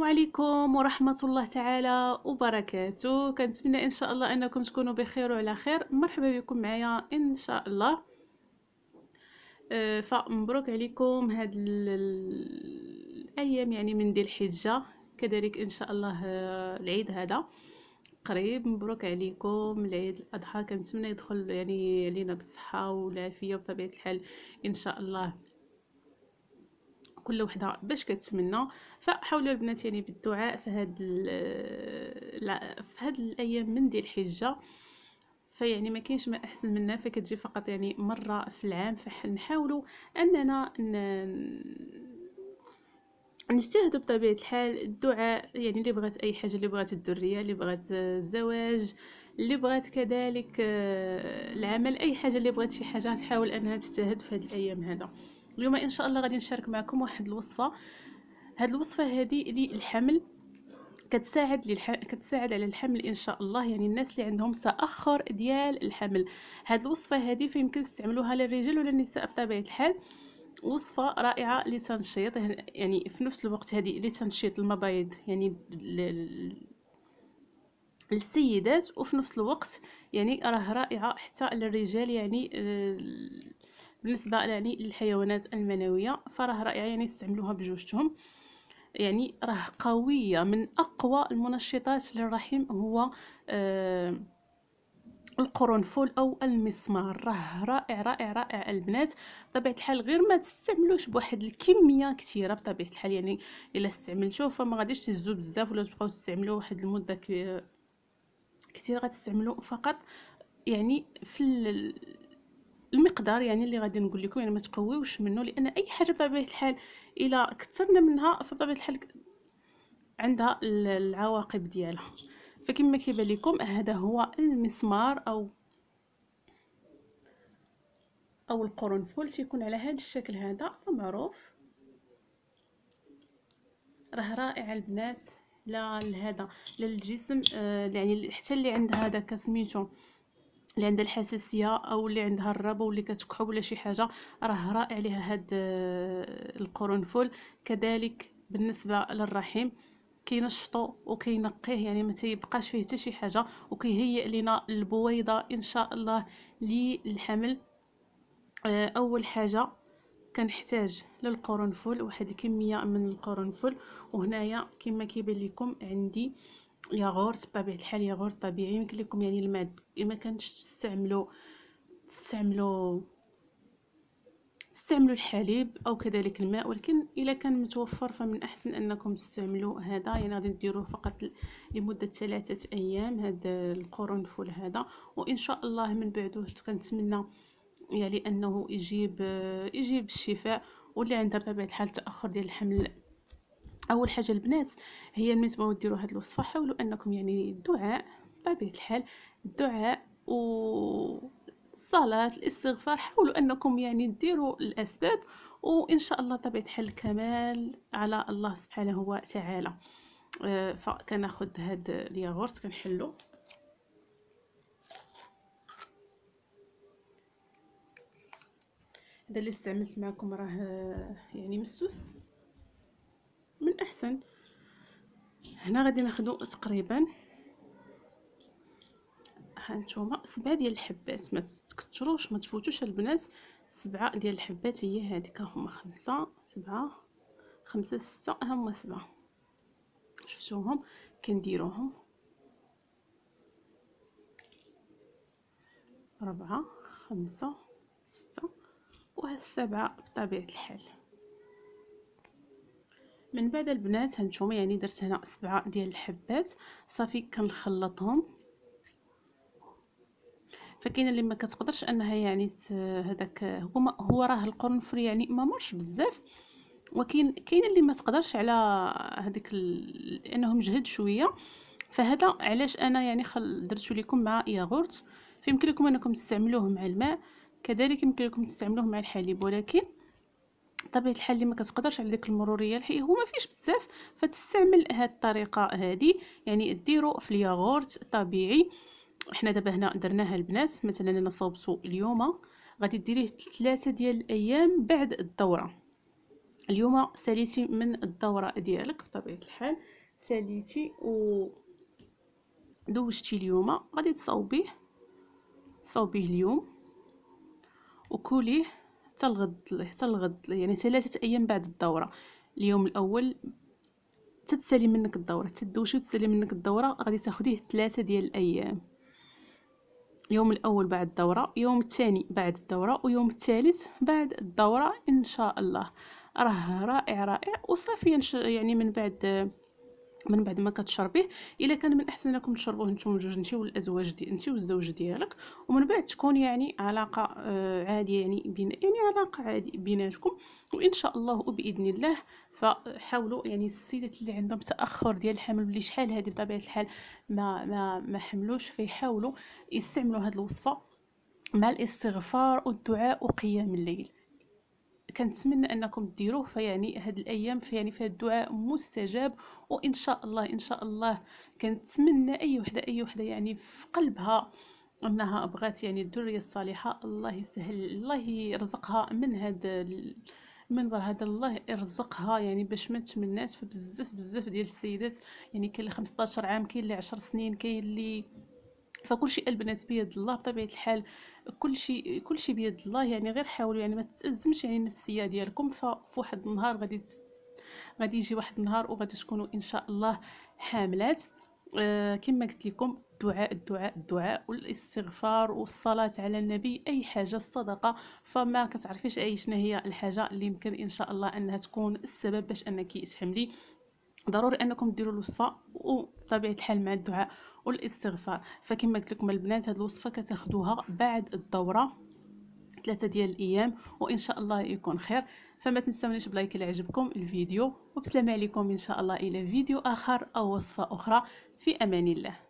السلام عليكم ورحمة الله تعالى وبركاته كنتمنى إن شاء الله أنكم تكونوا بخير وعلى خير مرحبا بكم معايا إن شاء الله أه، فمبروك عليكم هاد الأيام يعني من دي الحجة كذلك إن شاء الله أه، العيد هذا قريب مبروك عليكم العيد الأضحى كنتمنى يدخل يعني علينا بالصحة والعافية بطبيعة الحال إن شاء الله كل وحده باش كتمنى فحاولوا البنات يعني بالدعاء في هاد في هاد الايام من ديال الحجه فيعني ما كاينش ما احسن منها فكتجي فقط يعني مره في العام فنحاولوا اننا نجتهدوا بطبيعه الحال الدعاء يعني اللي بغات اي حاجه اللي بغات الدريه اللي بغات الزواج اللي بغات كذلك آه، العمل اي حاجه اللي بغات شي حاجه تحاول انها تجتهد في هاد الايام هذا اليوم ان شاء الله غادي نشارك معكم واحد الوصفه هاد الوصفه هذه للحمل كتساعد للح... كتساعد على الحمل ان شاء الله يعني الناس اللي عندهم تاخر ديال الحمل هاد الوصفه هذه فيمكن تستعملوها للرجال ولا النساء بطبيعه الحال وصفه رائعه لتنشيط يعني في نفس الوقت هذه لتنشيط المبايض يعني ل... للسيدات وفي نفس الوقت يعني راه رائعه حتى للرجال يعني آه، بالنسبه يعني للحيوانات المنويه فراه رائعه يعني استعملوها بجوجتهم يعني راه قويه من اقوى المنشطات للرحم هو آه القرنفل او المسمار راه رائع رائع رائع البنات بطبيعه الحال غير ما تستعملوش بواحد الكميه كثيره بطبيعه الحال يعني الا استعملتوه فما غاديش تهزو بزاف ولا تبقاو تستعملوه واحد المده كثيره غتستعملوه فقط يعني في المقدار يعني اللي غادي نقول لكم يعني ما تقويوش منه لان اي حاجه بطبيعه الحال الا كثرنا منها فبطبيعه الحال عندها العواقب ديالها فكما كيبان لكم هذا هو المسمار او او القرنفل تيكون على هذا الشكل هذا فمعروف راه رائع البنات لا لهذا للجسم آه يعني حتى اللي عندها هذا كسميتو اللي عندها الحساسيه او اللي عندها الربو واللي كتكحب ولا شي حاجه راه رائع ليها هاد آه، القرنفل كذلك بالنسبه للرحم كينشطو وكينقيه يعني ما تيبقاش فيه حتى شي حاجه وكيهيئ لنا البويضه ان شاء الله للحمل آه، اول حاجه كنحتاج للقرنفل واحد الكميه من القرنفل وهنايا كما كيبان لكم عندي ياغورت بطبيعه الحال ياغورت طبيعي يمكن لكم يعني الماء ما كانش تستعملوا تستعملوا تستعملوا الحليب او كذلك الماء ولكن الا كان متوفر فمن احسن انكم تستعملوا هذا يعني غادي ديروه فقط لمده ثلاثه ايام هذا القرنفل هذا وان شاء الله من بعده كنتمنى يعني انه يجيب يجيب الشفاء واللي عندها بطبيعه الحال تاخر ديال الحمل اول حاجه البنات هي بالنسبه وديروا هذه الوصفه حاولوا انكم يعني الدعاء بطبيعه الحال الدعاء و الصلاة الاستغفار حاولوا أنكم يعني ديروا الأسباب وإن شاء الله طبيعة الحال الكمال على الله سبحانه وتعالى آه، فكناخد هاد الياغورت كنحلو هذا اللي استعملت معكم راه يعني مسوس احسن هنا غادي ناخدو تقريبا ها نتوما سبعة ديال الحبات ما تكثروش ما تفوتوش البنات سبعة ديال الحبات هي هذيك هما خمسة سبعة خمسة ستة هما سبعة شفتوهم كنديروهم ربعة خمسة ستة وهالسبعة بطبيعة الحال من بعد البنات هانتوما يعني درت هنا سبعة ديال الحبات صافي كنخلطهم فكاين اللي ما كتقدرش انها يعني هذاك هو هو راه القرنفري يعني ما مرش بزاف وكاين كاين اللي ما تقدرش على هذيك لانه مجهد شويه فهذا علاش انا يعني خل درتو لكم مع ياغورت فيمكن لكم انكم تستعملوه مع الماء كذلك يمكن لكم تستعملوه مع الحليب ولكن طبيعه الحال اللي ما كتقدرش على ديك المروريه الحي هو ما فيش بزاف فتستعمل هاد الطريقه آه، هادي يعني ديرو في الياغورت طبيعي حنا دابا هنا درناها البنات مثلا انا صوبتو اليوم غادي ديريه ثلاثه ديال الايام بعد الدوره اليوم ساليتي من الدوره ديالك بطبيعه الحال ساليتي و دوشتي اليوم غادي تصاوبيه صوبيه اليوم وكوليه حتى الغد حتى الغد يعني ثلاثه ايام بعد الدوره اليوم الاول تتسالي منك الدوره تدوشي وتسالي منك الدوره غادي تاخديه ثلاثه ديال الايام يوم الاول بعد الدوره يوم الثاني بعد الدوره ويوم الثالث بعد الدوره ان شاء الله راه رائع رائع وصافي يعني من بعد من بعد ما كتشربيه الا كان من الاحسن لكم تشربوه نتوما جوج انت والازواج دي انت والزوج ديالك ومن بعد تكون يعني علاقه آه، عاديه يعني بين يعني علاقه عادي بيناتكم وان شاء الله وباذن الله فحاولوا يعني السيدات اللي عندهم تاخر ديال الحمل ولي شحال هذه بطبيعه الحال ما ما ما حملوش فيحاولوا يستعملوا هذه الوصفه مع الاستغفار والدعاء وقيام الليل كنتمنى انكم ديروه فيعني هاد الايام فيعني في يعني الدعاء مستجاب وان شاء الله ان شاء الله كنتمنى اي وحده اي وحده يعني في قلبها انها بغات يعني الذريه الصالحه الله يسهل الله يرزقها من هذا المنبر هذا الله يرزقها يعني باش ما تمنات فبزاف بزاف ديال السيدات يعني كاين اللي 15 عام كاين اللي 10 سنين كاين اللي فكل شيء البنات بيد الله بطبيعه الحال كل شيء كل شيء بيد الله يعني غير حاولوا يعني ما تتازمش يعني النفسيه ديالكم فواحد النهار غادي غادي يجي واحد النهار وغادي تكونوا ان شاء الله حاملات آه كما قلت لكم الدعاء الدعاء الدعاء والاستغفار والصلاة على النبي أي حاجة الصدقة فما كتعرفيش أي شنو هي الحاجة اللي يمكن إن شاء الله أنها تكون السبب باش أنك تحملي ضروري انكم ديروا الوصفه وطبيعه الحال مع الدعاء والاستغفار فكما قلت لكم البنات هذه الوصفه كتاخذوها بعد الدوره ثلاثه ديال الايام وان شاء الله يكون خير فما تنساونيش بلايك الا عجبكم الفيديو وبسلام عليكم ان شاء الله الى فيديو اخر او وصفه اخرى في امان الله